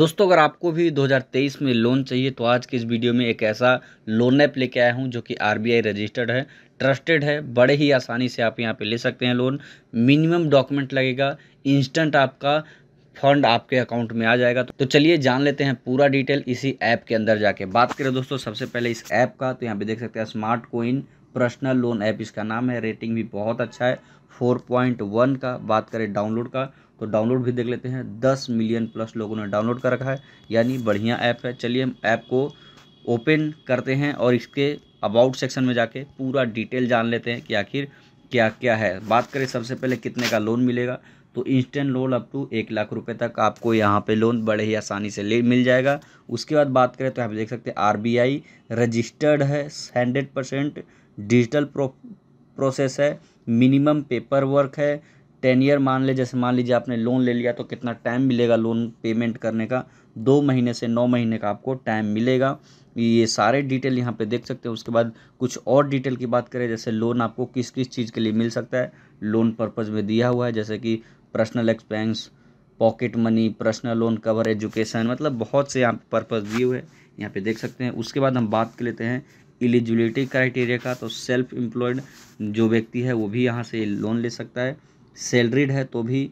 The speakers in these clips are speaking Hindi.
दोस्तों अगर आपको भी 2023 में लोन चाहिए तो आज के इस वीडियो में एक ऐसा लोन ऐप लेके आया हूं जो कि आरबीआई रजिस्टर्ड है ट्रस्टेड है बड़े ही आसानी से आप यहां पे ले सकते हैं लोन मिनिमम डॉक्यूमेंट लगेगा इंस्टेंट आपका फंड आपके अकाउंट में आ जाएगा तो चलिए जान लेते हैं पूरा डिटेल इसी ऐप के अंदर जाके बात करें दोस्तों सबसे पहले इस ऐप का तो यहाँ पे देख सकते हैं smart coin personal loan app इसका नाम है रेटिंग भी बहुत अच्छा है फोर का बात करें डाउनलोड का तो डाउनलोड भी देख लेते हैं दस मिलियन प्लस लोगों ने डाउनलोड कर रखा है यानी बढ़िया ऐप है चलिए हम ऐप को ओपन करते हैं और इसके अबाउट सेक्शन में जाके पूरा डिटेल जान लेते हैं कि आखिर क्या क्या है बात करें सबसे पहले कितने का लोन मिलेगा तो इंस्टेंट लोन अप टू एक लाख रुपए तक आपको यहाँ पे लोन बड़े ही आसानी से ले मिल जाएगा उसके बाद बात करें तो आप देख सकते हैं आरबीआई रजिस्टर्ड है hundred percent digital pro, process है मिनिमम पेपर वर्क है टेन ईयर मान ले जैसे मान लीजिए आपने लोन ले लिया तो कितना टाइम मिलेगा लोन पेमेंट करने का दो महीने से नौ महीने का आपको टाइम मिलेगा ये सारे डिटेल यहाँ पे देख सकते हैं उसके बाद कुछ और डिटेल की बात करें जैसे लोन आपको किस किस चीज़ के लिए मिल सकता है लोन पर्पज़ में दिया हुआ है जैसे कि personal expense pocket money personal loan cover education मतलब बहुत से यहाँ पर्पज़ दिए हुए हैं यहाँ पे देख सकते हैं उसके बाद हम बात कर लेते हैं एलिजिबिलिटी क्राइटेरिया का तो सेल्फ एम्प्लॉयड जो व्यक्ति है वो भी यहाँ से लोन ले सकता है सैलरीड है तो भी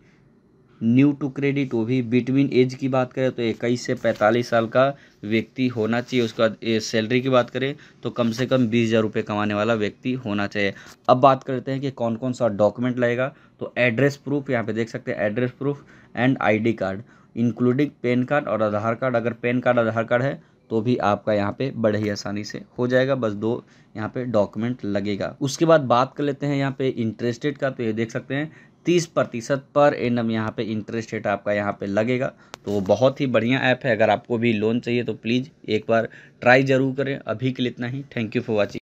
न्यू टू क्रेडिट वो भी बिटवीन एज की बात करें तो इक्कीस से पैंतालीस साल का व्यक्ति होना चाहिए उसका सैलरी की बात करें तो कम से कम बीस हज़ार रुपये कमाने वाला व्यक्ति होना चाहिए अब बात करते हैं कि कौन कौन सा डॉक्यूमेंट लगेगा तो एड्रेस प्रूफ यहाँ पे देख सकते हैं address proof and ID card including PAN card और आधार कार्ड अगर पेन कार्ड आधार कार्ड है तो भी आपका यहाँ पे बड़े ही आसानी से हो जाएगा बस दो यहाँ पे डॉक्यूमेंट लगेगा उसके बाद बात कर लेते हैं यहाँ पे इंटरेस्टेड का तो ये देख सकते हैं तीस प्रतिशत पर एनम यहाँ पे इंटरेस्ट रेट आपका यहाँ पे लगेगा तो वो बहुत ही बढ़िया ऐप है अगर आपको भी लोन चाहिए तो प्लीज़ एक बार ट्राई ज़रूर करें अभी के लिए इतना ही थैंक यू फॉर वॉचिंग